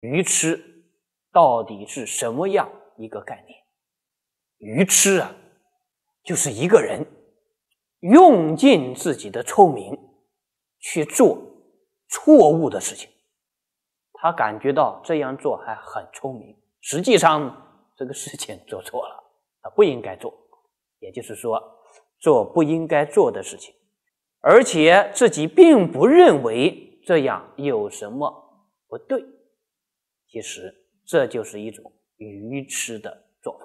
愚痴到底是什么样一个概念？愚痴啊，就是一个人用尽自己的聪明去做错误的事情，他感觉到这样做还很聪明，实际上这个事情做错了，他不应该做，也就是说做不应该做的事情，而且自己并不认为这样有什么不对。其实这就是一种愚痴的做法，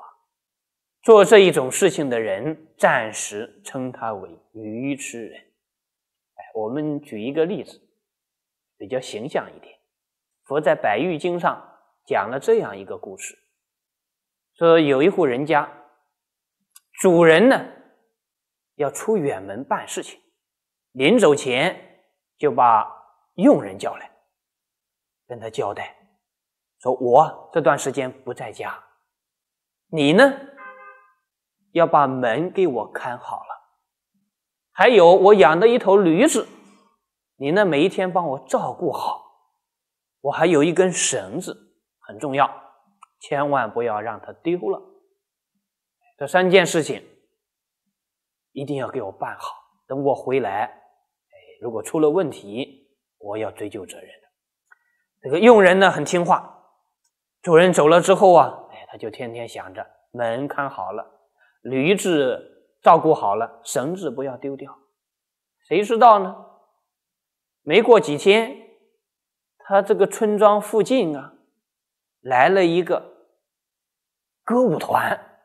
做这一种事情的人，暂时称他为愚痴人。哎，我们举一个例子，比较形象一点。佛在《百喻经》上讲了这样一个故事，说有一户人家，主人呢要出远门办事情，临走前就把佣人叫来，跟他交代。说我这段时间不在家，你呢，要把门给我看好了。还有我养的一头驴子，你呢每一天帮我照顾好。我还有一根绳子，很重要，千万不要让它丢了。这三件事情，一定要给我办好。等我回来，哎，如果出了问题，我要追究责任的。这个佣人呢，很听话。主人走了之后啊，哎，他就天天想着门看好了，驴子照顾好了，绳子不要丢掉。谁知道呢？没过几天，他这个村庄附近啊，来了一个歌舞团，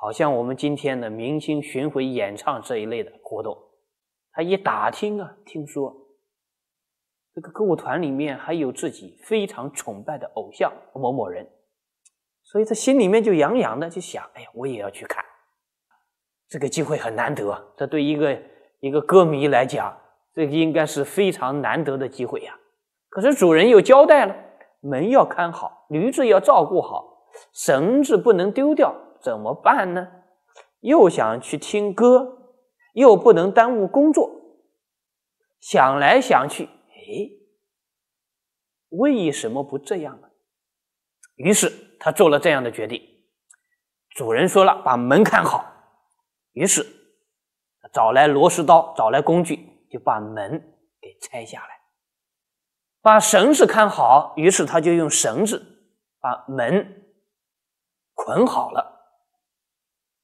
好像我们今天的明星巡回演唱这一类的活动。他一打听啊，听说。这个歌舞团里面还有自己非常崇拜的偶像某某人，所以他心里面就痒痒的，就想：哎呀，我也要去看。这个机会很难得，这对一个一个歌迷来讲，这应该是非常难得的机会呀。可是主人又交代了，门要看好，驴子要照顾好，绳子不能丢掉，怎么办呢？又想去听歌，又不能耽误工作，想来想去。哎，为什么不这样呢？于是他做了这样的决定。主人说了，把门看好。于是找来螺丝刀，找来工具，就把门给拆下来。把绳子看好，于是他就用绳子把门捆好了。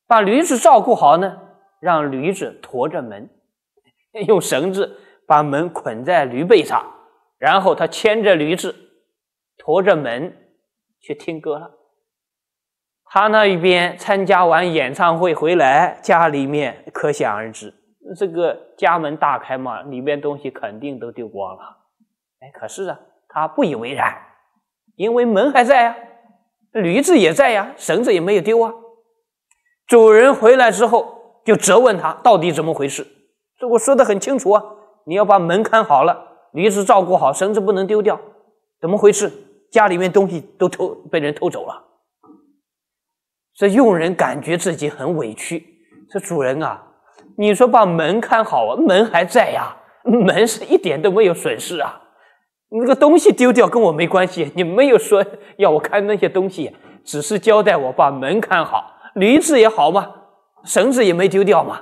把驴子照顾好呢，让驴子驮着门，用绳子。把门捆在驴背上，然后他牵着驴子，驮着门去听歌了。他那一边参加完演唱会回来，家里面可想而知，这个家门大开嘛，里面东西肯定都丢光了。哎，可是啊，他不以为然，因为门还在呀，驴子也在呀，绳子也没有丢啊。主人回来之后就责问他到底怎么回事，这我说的很清楚啊。你要把门看好了，驴子照顾好，绳子不能丢掉。怎么回事？家里面东西都偷被人偷走了。这佣人感觉自己很委屈。这主人啊，你说把门看好啊，门还在呀，门是一点都没有损失啊。那个东西丢掉跟我没关系，你没有说要我看那些东西，只是交代我把门看好，驴子也好嘛，绳子也没丢掉嘛。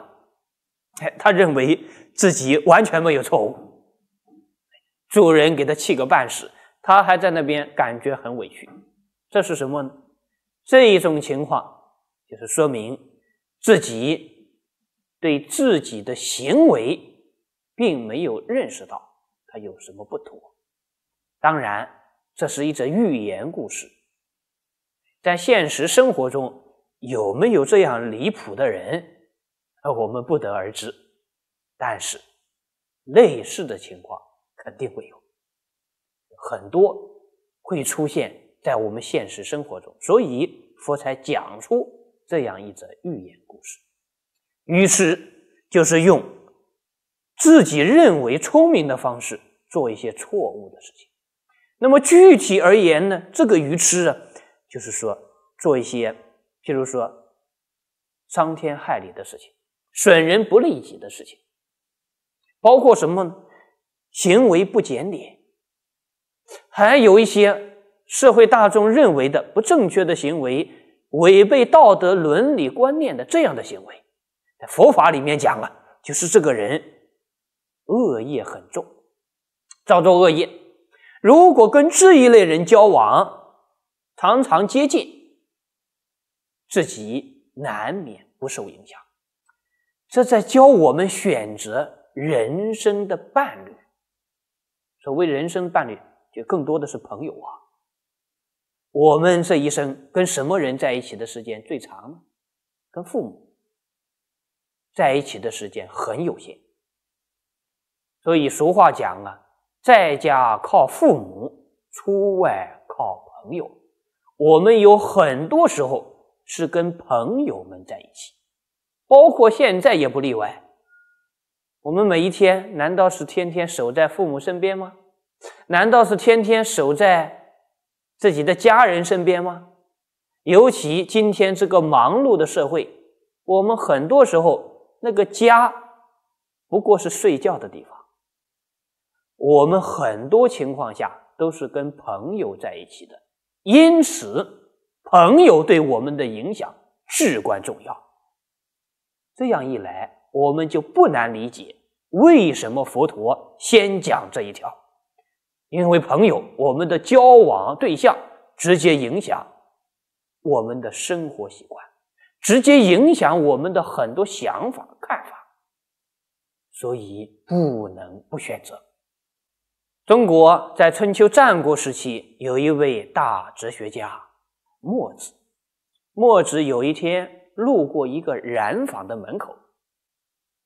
哎，他认为自己完全没有错误，主人给他气个半死，他还在那边感觉很委屈。这是什么呢？这一种情况就是说明自己对自己的行为并没有认识到他有什么不妥。当然，这是一则寓言故事，在现实生活中有没有这样离谱的人？而我们不得而知，但是类似的情况肯定会有很多会出现在我们现实生活中，所以佛才讲出这样一则寓言故事。愚痴就是用自己认为聪明的方式做一些错误的事情。那么具体而言呢？这个愚痴啊，就是说做一些譬如说伤天害理的事情。损人不利己的事情，包括什么呢？行为不检点，还有一些社会大众认为的不正确的行为，违背道德伦理观念的这样的行为，在佛法里面讲了，就是这个人恶业很重，造作恶业。如果跟这一类人交往，常常接近，自己难免不受影响。这在教我们选择人生的伴侣。所谓人生伴侣，就更多的是朋友啊。我们这一生跟什么人在一起的时间最长呢？跟父母在一起的时间很有限。所以俗话讲啊，在家靠父母，出外靠朋友。我们有很多时候是跟朋友们在一起。包括现在也不例外。我们每一天难道是天天守在父母身边吗？难道是天天守在自己的家人身边吗？尤其今天这个忙碌的社会，我们很多时候那个家不过是睡觉的地方。我们很多情况下都是跟朋友在一起的，因此朋友对我们的影响至关重要。这样一来，我们就不难理解为什么佛陀先讲这一条，因为朋友，我们的交往对象直接影响我们的生活习惯，直接影响我们的很多想法看法，所以不能不选择。中国在春秋战国时期有一位大哲学家墨子，墨子有一天。路过一个染坊的门口，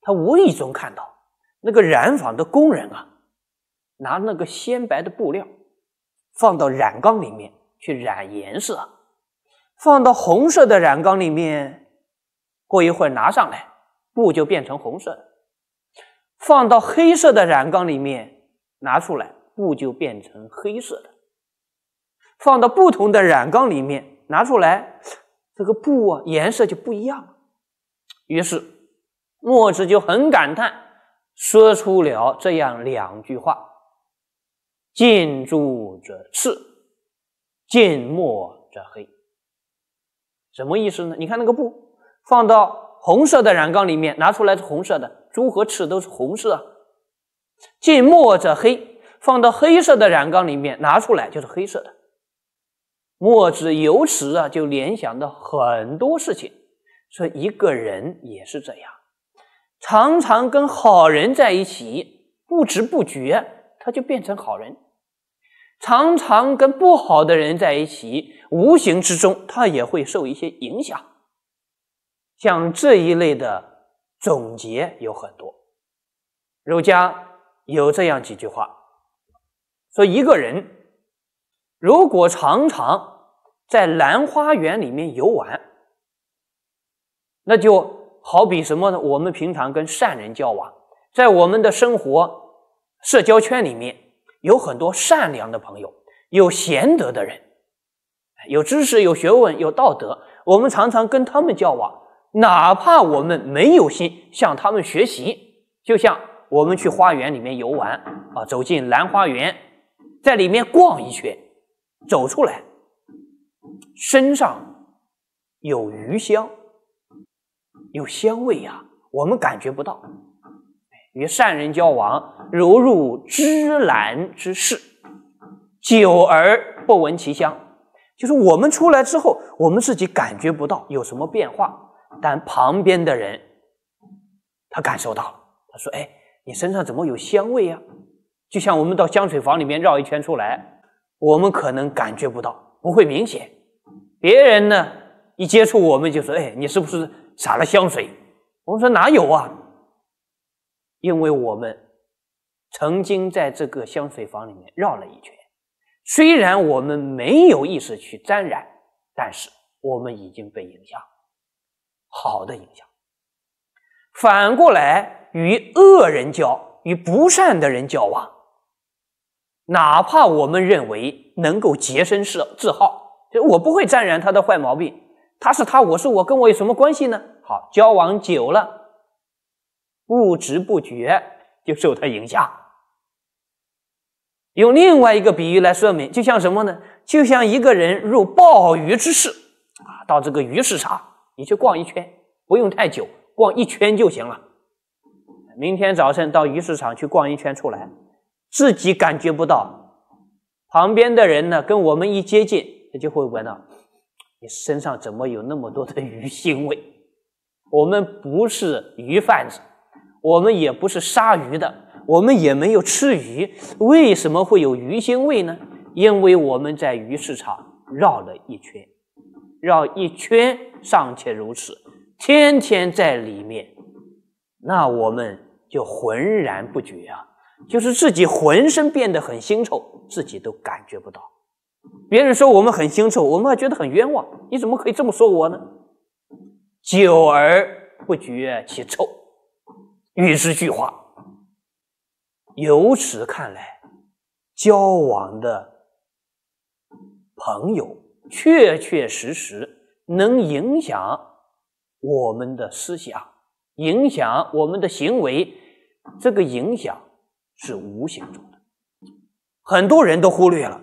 他无意中看到那个染坊的工人啊，拿那个鲜白的布料放到染缸里面去染颜色，放到红色的染缸里面过一会儿拿上来，布就变成红色的；放到黑色的染缸里面拿出来，布就变成黑色的；放到不同的染缸里面拿出来。这个布啊，颜色就不一样了。于是墨子就很感叹，说出了这样两句话：“近朱者赤，近墨者黑。”什么意思呢？你看那个布放到红色的染缸里面，拿出来是红色的；朱和赤都是红色。近墨者黑，放到黑色的染缸里面，拿出来就是黑色的。墨子由此啊就联想到很多事情，说一个人也是这样，常常跟好人在一起，不知不觉他就变成好人；常常跟不好的人在一起，无形之中他也会受一些影响。像这一类的总结有很多，儒家有这样几句话，说一个人。如果常常在兰花园里面游玩，那就好比什么呢？我们平常跟善人交往，在我们的生活社交圈里面有很多善良的朋友，有贤德的人，有知识、有学问、有道德。我们常常跟他们交往，哪怕我们没有心向他们学习，就像我们去花园里面游玩啊，走进兰花园，在里面逛一圈。走出来，身上有余香，有香味呀，我们感觉不到。与善人交往，如入芝兰之室，久而不闻其香，就是我们出来之后，我们自己感觉不到有什么变化，但旁边的人他感受到了，他说：“哎，你身上怎么有香味呀？”就像我们到香水房里面绕一圈出来。我们可能感觉不到，不会明显。别人呢，一接触我们就说：“哎，你是不是洒了香水？”我们说：“哪有啊？”因为我们曾经在这个香水房里面绕了一圈，虽然我们没有意识去沾染，但是我们已经被影响，好的影响。反过来，与恶人交，与不善的人交往。哪怕我们认为能够洁身自自好，就我不会沾染他的坏毛病，他是他，我是我，跟我有什么关系呢？好，交往久了，不知不觉就受他影响。用另外一个比喻来说明，就像什么呢？就像一个人入鲍鱼之室啊，到这个鱼市场，你去逛一圈，不用太久，逛一圈就行了。明天早晨到鱼市场去逛一圈出来。自己感觉不到，旁边的人呢？跟我们一接近，他就会闻到你身上怎么有那么多的鱼腥味？我们不是鱼贩子，我们也不是杀鱼的，我们也没有吃鱼，为什么会有鱼腥味呢？因为我们在鱼市场绕了一圈，绕一圈尚且如此，天天在里面，那我们就浑然不觉啊。就是自己浑身变得很腥臭，自己都感觉不到。别人说我们很腥臭，我们还觉得很冤枉。你怎么可以这么说我呢？久而不觉其臭，与之俱化。由此看来，交往的朋友确确实实能影响我们的思想，影响我们的行为。这个影响。是无形中的，很多人都忽略了，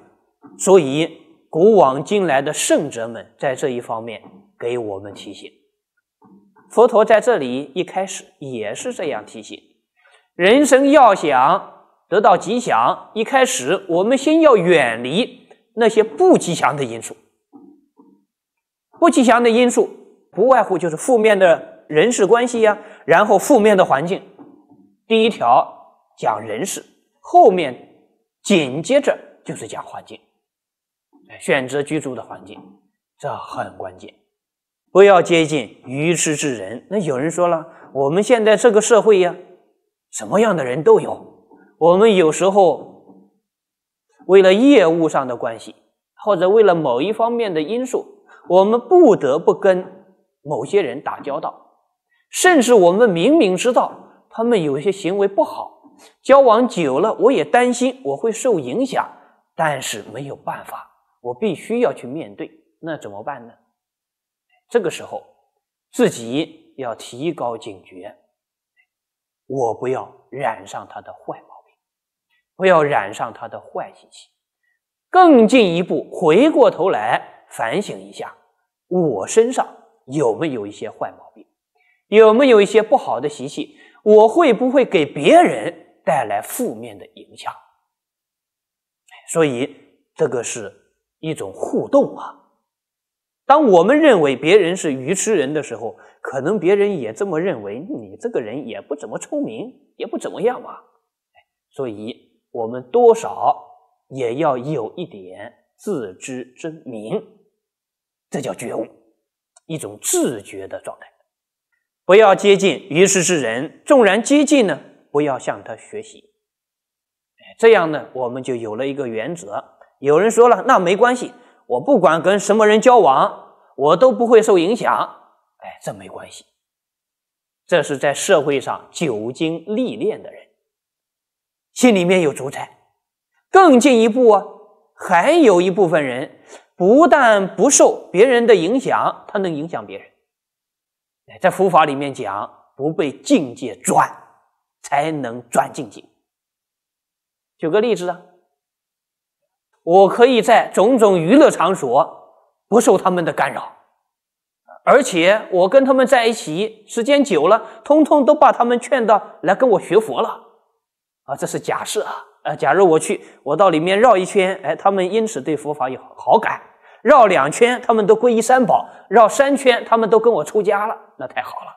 所以古往今来的圣者们在这一方面给我们提醒。佛陀在这里一开始也是这样提醒：人生要想得到吉祥，一开始我们先要远离那些不吉祥的因素。不吉祥的因素不外乎就是负面的人事关系呀，然后负面的环境。第一条。讲人事，后面紧接着就是讲环境，选择居住的环境，这很关键。不要接近愚痴之人。那有人说了，我们现在这个社会呀，什么样的人都有。我们有时候为了业务上的关系，或者为了某一方面的因素，我们不得不跟某些人打交道，甚至我们明明知道他们有些行为不好。交往久了，我也担心我会受影响，但是没有办法，我必须要去面对。那怎么办呢？这个时候自己要提高警觉，我不要染上他的坏毛病，不要染上他的坏习气。更进一步，回过头来反省一下，我身上有没有一些坏毛病，有没有一些不好的习气？我会不会给别人？带来负面的影响，所以这个是一种互动啊。当我们认为别人是愚痴人的时候，可能别人也这么认为，你这个人也不怎么聪明，也不怎么样嘛。所以我们多少也要有一点自知之明，这叫觉悟，一种自觉的状态。不要接近愚痴之人，纵然接近呢？不要向他学习，这样呢，我们就有了一个原则。有人说了，那没关系，我不管跟什么人交往，我都不会受影响。哎，这没关系，这是在社会上久经历练的人，心里面有主宰。更进一步啊，还有一部分人不但不受别人的影响，他能影响别人。在佛法里面讲，不被境界转。才能钻进去。举个例子啊，我可以在种种娱乐场所不受他们的干扰，而且我跟他们在一起时间久了，通通都把他们劝到来跟我学佛了。啊，这是假设啊，假如我去，我到里面绕一圈，哎，他们因此对佛法有好感；绕两圈，他们都皈依三宝；绕三圈，他们都跟我出家了，那太好了。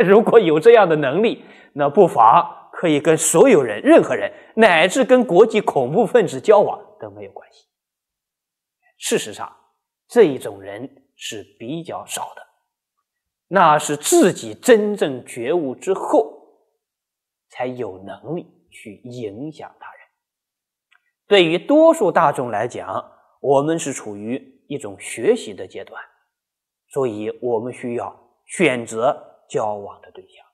如果有这样的能力。那不妨可以跟所有人、任何人，乃至跟国际恐怖分子交往都没有关系。事实上，这一种人是比较少的，那是自己真正觉悟之后，才有能力去影响他人。对于多数大众来讲，我们是处于一种学习的阶段，所以我们需要选择交往的对象。